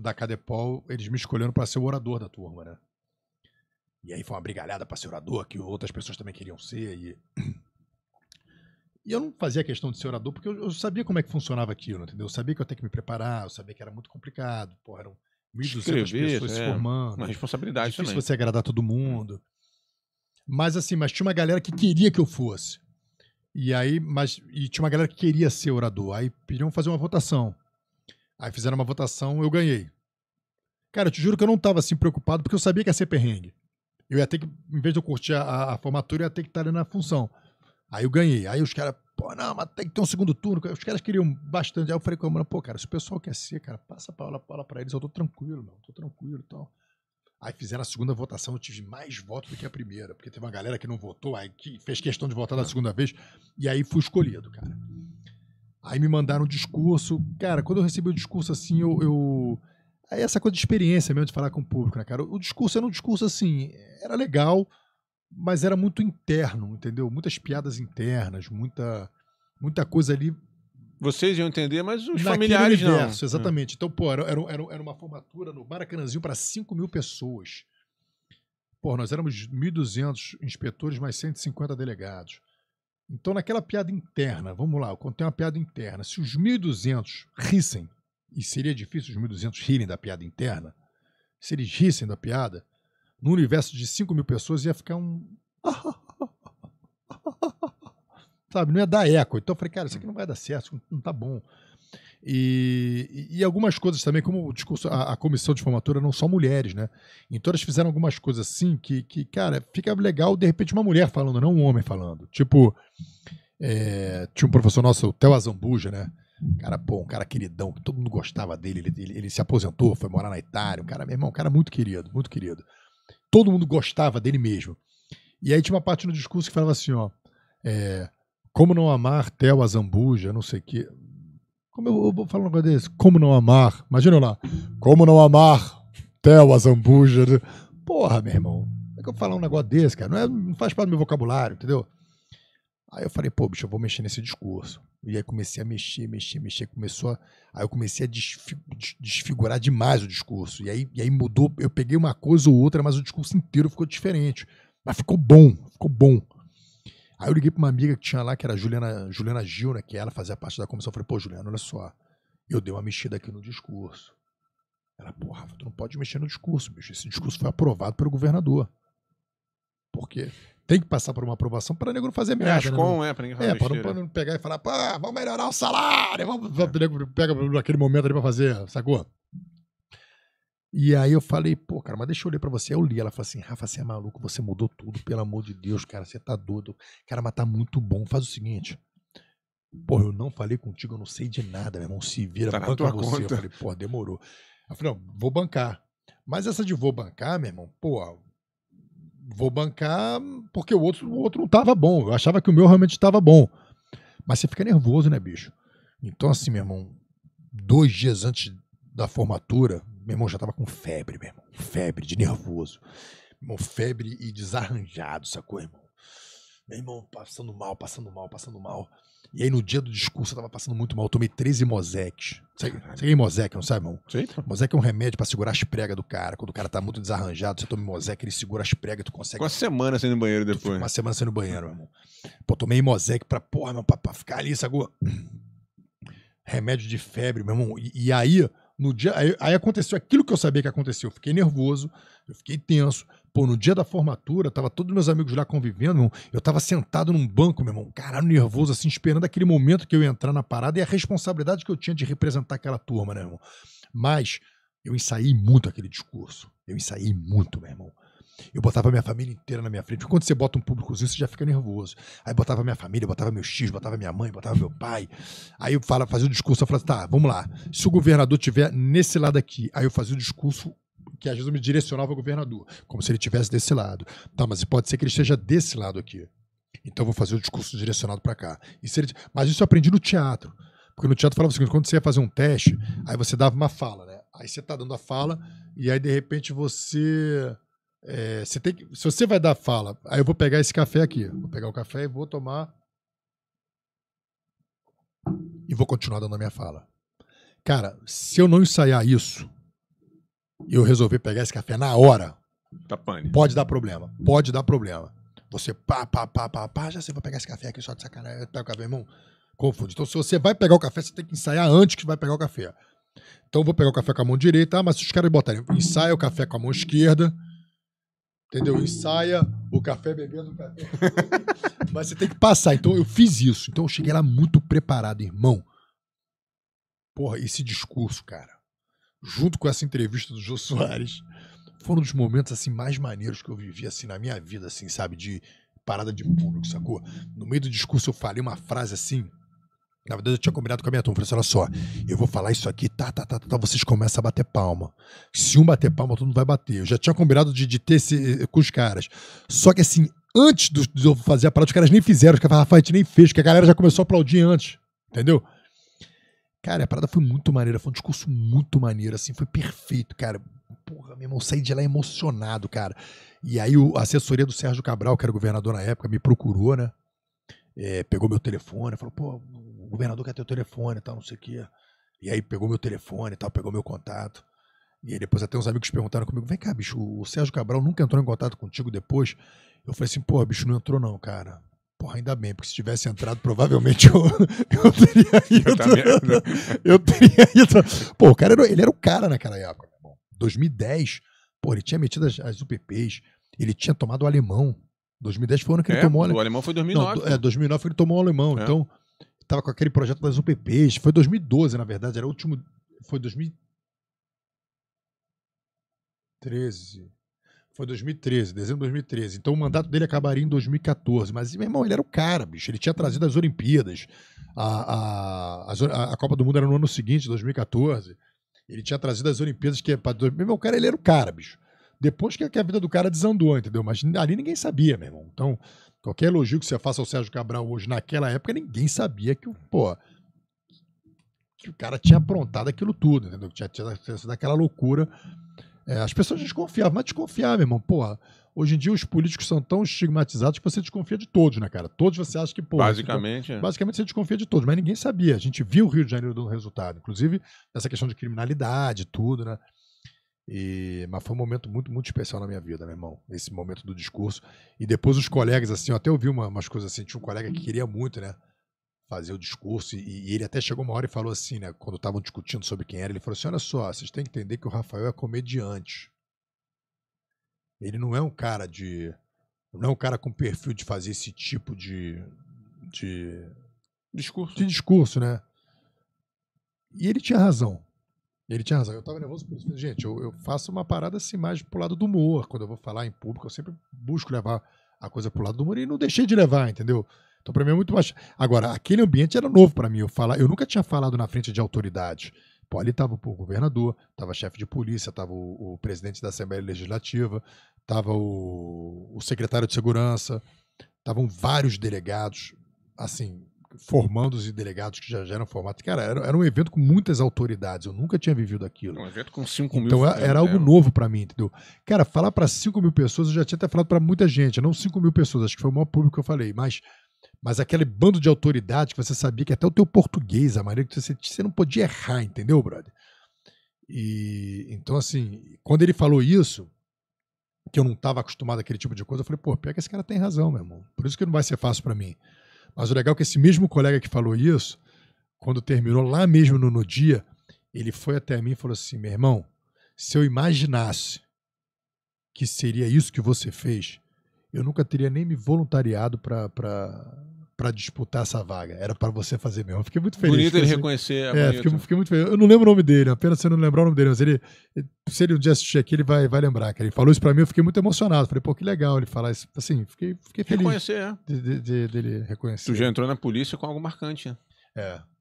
da Cadepol, eles me escolheram para ser o orador da turma, né? E aí foi uma brigalhada para ser orador, que outras pessoas também queriam ser. E, e eu não fazia questão de ser orador, porque eu, eu sabia como é que funcionava aquilo, entendeu? Eu sabia que eu tinha que me preparar, eu sabia que era muito complicado. Porra, eram 1.200 pessoas é, se formando. Uma responsabilidade difícil também. você agradar todo hum. mundo. Mas assim, mas tinha uma galera que queria que eu fosse. E aí, mas e tinha uma galera que queria ser orador. Aí pediam fazer uma votação. Aí fizeram uma votação, eu ganhei. Cara, eu te juro que eu não tava assim preocupado, porque eu sabia que ia ser perrengue. Eu ia ter que, em vez de eu curtir a, a formatura, eu ia ter que estar tá ali na função. Aí eu ganhei. Aí os caras, pô, não, mas tem que ter um segundo turno. Os caras queriam bastante. Aí eu falei com a mano, pô, cara, se o pessoal quer ser, cara, passa a palavra, pra eles, eu tô tranquilo, meu, tô tranquilo e tal. Aí fizeram a segunda votação, eu tive mais votos do que a primeira, porque teve uma galera que não votou, aí que fez questão de votar na segunda vez, e aí fui escolhido, cara. Aí me mandaram um discurso. Cara, quando eu recebi o discurso assim, eu, eu. É essa coisa de experiência mesmo de falar com o público, né, cara? O discurso era um discurso assim, era legal, mas era muito interno, entendeu? Muitas piadas internas, muita, muita coisa ali. Vocês iam entender, mas os familiares universo, não. É. Exatamente. Então, pô, era, era, era uma formatura no Maracanãzinho para 5 mil pessoas. Pô, nós éramos 1.200 inspetores mais 150 delegados. Então, naquela piada interna, vamos lá, eu contei uma piada interna. Se os 1.200 rissem, e seria difícil os 1.200 rirem da piada interna, se eles rissem da piada, no universo de 5 mil pessoas ia ficar um. Sabe, não ia dar eco. Então eu falei, cara, isso aqui não vai dar certo, não tá bom. E, e algumas coisas também, como o discurso, a, a, comissão de formatura não são mulheres, né? Então elas fizeram algumas coisas assim que, que, cara, fica legal de repente uma mulher falando, não um homem falando. Tipo, é, tinha um professor nosso, o Theo Azambuja, né? Cara bom, um cara queridão, que todo mundo gostava dele. Ele, ele, ele, se aposentou, foi morar na Itália. Um cara, meu irmão, um cara muito querido, muito querido. Todo mundo gostava dele mesmo. E aí tinha uma parte no discurso que falava assim, ó. É, como não amar Theo Azambuja, não sei o quê. Como eu vou falar um negócio desse? Como não amar? Imagina lá. Como não amar? Theo, a Porra, meu irmão. Como é que eu falo falar um negócio desse, cara? Não, é, não faz parte do meu vocabulário, entendeu? Aí eu falei, pô, bicho, eu vou mexer nesse discurso. E aí comecei a mexer, mexer, mexer. Começou a... Aí eu comecei a desfigurar demais o discurso. E aí, e aí mudou, eu peguei uma coisa ou outra, mas o discurso inteiro ficou diferente. Mas ficou bom, ficou bom. Aí eu liguei pra uma amiga que tinha lá, que era a Juliana, Juliana Gil, né? Que ela fazia parte da comissão. Eu falei, pô, Juliana, olha só. Eu dei uma mexida aqui no discurso. Ela, porra, tu não pode mexer no discurso, bicho. Esse discurso foi aprovado pelo governador. Porque tem que passar por uma aprovação para negro fazer é, merda. É, Ascom, né? né é, pra ninguém fazer É, para não, pra não pegar e falar, pô, vamos melhorar o salário. Vamos, é. pega naquele momento ali pra fazer, sacou? E aí eu falei, pô, cara, mas deixa eu ler pra você. Eu li, ela falou assim, Rafa, você é maluco, você mudou tudo, pelo amor de Deus, cara, você tá doido. Cara, mas tá muito bom. Faz o seguinte, porra eu não falei contigo, eu não sei de nada, meu irmão, se vira, tá banca você. Conta. Eu falei, pô, demorou. Eu falei, não, vou bancar. Mas essa de vou bancar, meu irmão, pô, vou bancar porque o outro, o outro não tava bom. Eu achava que o meu realmente estava bom. Mas você fica nervoso, né, bicho? Então, assim, meu irmão, dois dias antes da formatura, meu irmão já tava com febre, meu irmão. Febre de nervoso. Meu irmão, febre e desarranjado, sacou, irmão? Meu irmão passando mal, passando mal, passando mal. E aí no dia do discurso eu tava passando muito mal. Eu tomei 13 Mosex. Você tem Mosex, não sabe, irmão? Sim. Então. é um remédio para segurar as pregas do cara. Quando o cara tá muito desarranjado, você toma Mosex, ele segura as pregas, tu consegue... uma semana sendo no banheiro depois. Uma semana sendo no banheiro, meu irmão. Pô, tomei Mosex pra porra, meu, pra, pra ficar ali, sacou? Remédio de febre, meu irmão. e, e aí... No dia, aí, aí, aconteceu aquilo que eu sabia que aconteceu. Eu fiquei nervoso, eu fiquei tenso. Pô, no dia da formatura, tava todos meus amigos lá convivendo, eu tava sentado num banco, meu irmão, caralho, nervoso, assim, esperando aquele momento que eu ia entrar na parada e a responsabilidade que eu tinha de representar aquela turma, né, irmão? Mas eu ensaiei muito aquele discurso. Eu ensaiei muito, meu irmão. Eu botava minha família inteira na minha frente. Porque quando você bota um públicozinho, você já fica nervoso. Aí botava minha família, botava meu X, botava minha mãe, botava meu pai. Aí eu fala, fazia o discurso, eu falava, assim, tá, vamos lá. Se o governador tiver nesse lado aqui, aí eu fazia o discurso que às vezes eu me direcionava ao governador, como se ele tivesse desse lado. Tá, mas pode ser que ele esteja desse lado aqui. Então eu vou fazer o discurso direcionado para cá. Ele... Mas isso eu aprendi no teatro. Porque no teatro falava o seguinte: quando você ia fazer um teste, aí você dava uma fala, né? Aí você tá dando a fala, e aí de repente você é, você tem que, se você vai dar fala, aí eu vou pegar esse café aqui. Vou pegar o café e vou tomar. E vou continuar dando a minha fala. Cara, se eu não ensaiar isso e eu resolver pegar esse café na hora, tá pane. pode dar problema. Pode dar problema. Você pá, pá, pá, pá, pá, já você vai pegar esse café aqui só de sacanagem. Pega o café, irmão. Confunde. Então, se você vai pegar o café, você tem que ensaiar antes que vai pegar o café. Então, vou pegar o café com a mão direita, ah, mas se os caras botarem ensaia o café com a mão esquerda, entendeu? Ensaia o café bebendo o café. Mas você tem que passar. Então eu fiz isso. Então eu cheguei lá muito preparado, irmão. Porra, esse discurso, cara, junto com essa entrevista do Jô Soares, foram um dos momentos assim mais maneiros que eu vivi assim na minha vida, assim, sabe, de parada de público, sacou? No meio do discurso eu falei uma frase assim, na verdade, eu tinha combinado com a minha turma. Falei assim: olha só, eu vou falar isso aqui, tá, tá, tá, tá, vocês começam a bater palma. Se um bater palma, todo mundo vai bater. Eu já tinha combinado de, de ter esse, com os caras. Só que assim, antes de eu fazer a parada, os caras nem fizeram, os caras Rafa, a gente nem fez, que a galera já começou a aplaudir antes. Entendeu? Cara, a parada foi muito maneira, foi um discurso muito maneiro, assim, foi perfeito, cara. Porra, meu irmão, saí de lá emocionado, cara. E aí a assessoria do Sérgio Cabral, que era governador na época, me procurou, né? É, pegou meu telefone, falou, pô, governador quer ter o telefone e tal, não sei o quê. E aí pegou meu telefone e tal, pegou meu contato. E aí depois até uns amigos perguntaram comigo, vem cá, bicho, o Sérgio Cabral nunca entrou em contato contigo depois? Eu falei assim, pô, bicho, não entrou não, cara. Porra, ainda bem, porque se tivesse entrado, provavelmente eu, eu teria ido. Eu, né? eu teria ido. Pô, o cara era, ele era o cara naquela época. Bom, 2010, pô, ele tinha metido as, as UPPs, ele tinha tomado o alemão. 2010 foi o ano que é, ele tomou o alemão. O alemão foi 2009. Não, é, 2009 né? ele tomou o alemão. É. Então, tava com aquele projeto das UPPs, foi 2012, na verdade, era o último. Foi 2013. Foi 2013, dezembro de 2013. Então o mandato dele acabaria em 2014. Mas, meu irmão, ele era o cara, bicho. Ele tinha trazido as Olimpíadas. A, a, a, a Copa do Mundo era no ano seguinte, 2014. Ele tinha trazido as Olimpíadas que é para. Meu irmão, cara, ele era o cara, bicho. Depois que a vida do cara desandou, entendeu? Mas ali ninguém sabia, meu irmão. Então, Qualquer elogio que você faça ao Sérgio Cabral hoje, naquela época, ninguém sabia que o, pô, que o cara tinha aprontado aquilo tudo, entendeu? Tinha, tinha, tinha sido aquela loucura. É, as pessoas desconfiavam, mas desconfiavam, meu irmão, porra. Hoje em dia os políticos são tão estigmatizados que você desconfia de todos, né, cara? Todos você acha que, pô. Basicamente. Você, é. basicamente você desconfia de todos, mas ninguém sabia. A gente viu o Rio de Janeiro dando resultado, inclusive essa questão de criminalidade, tudo, né? E, mas foi um momento muito, muito especial na minha vida, meu irmão. Esse momento do discurso. E depois os colegas, assim, eu até ouvi uma, umas coisas assim. Tinha um colega que queria muito, né? Fazer o discurso. E, e ele até chegou uma hora e falou assim, né? Quando estavam discutindo sobre quem era, ele falou assim: Olha só, vocês têm que entender que o Rafael é comediante. Ele não é um cara de. Não é um cara com perfil de fazer esse tipo de. de discurso. De discurso, né? E ele tinha razão. Ele tinha razão, eu estava nervoso por isso. Gente, eu, eu, faço uma parada assim mais pro lado do humor. Quando eu vou falar em público, eu sempre busco levar a coisa pro lado do humor e não deixei de levar, entendeu? Então, para mim é muito mais. Agora, aquele ambiente era novo para mim. Eu, falar eu nunca tinha falado na frente de autoridades. Pô, ali tava o governador, tava chefe de polícia, tava o, o, presidente da Assembleia Legislativa, tava o, o secretário de Segurança, estavam vários delegados, assim, formandos e delegados que já, já eram formados. Cara, era, era, um evento com muitas autoridades, eu nunca tinha vivido aquilo. Um evento com 5 então, mil. Então é, era, era algo é. novo para mim, entendeu? Cara, falar para 5 mil pessoas, eu já tinha até falado para muita gente, não 5 mil pessoas, acho que foi o maior público que eu falei, mas mas aquele bando de autoridade que você sabia que até o teu português, a maneira que você, você não podia errar, entendeu, brother? E então assim, quando ele falou isso, que eu não estava acostumado àquele tipo de coisa, eu falei, pô, pior que esse cara tem razão, meu irmão. Por isso que não vai ser fácil para mim. Mas o legal é que esse mesmo colega que falou isso, quando terminou lá mesmo no, no dia, ele foi até mim e falou assim: meu irmão, se eu imaginasse que seria isso que você fez, eu nunca teria nem me voluntariado para para disputar essa vaga. Era para você fazer mesmo. Eu fiquei muito feliz. Bonito ele assim, reconhecer. É, Fiquei, tá. fiquei, muito feliz. Eu não lembro o nome dele, apenas se eu não lembrar o nome dele, mas ele, se ele um dia assistir aqui, ele vai, vai lembrar. Cara. Ele falou isso para mim, eu fiquei muito emocionado. Falei, pô, que legal ele falar isso. Assim, fiquei, fiquei feliz. Reconhecer, é. De, de, de, dele reconhecer. Tu já entrou na polícia com algo marcante, né? É.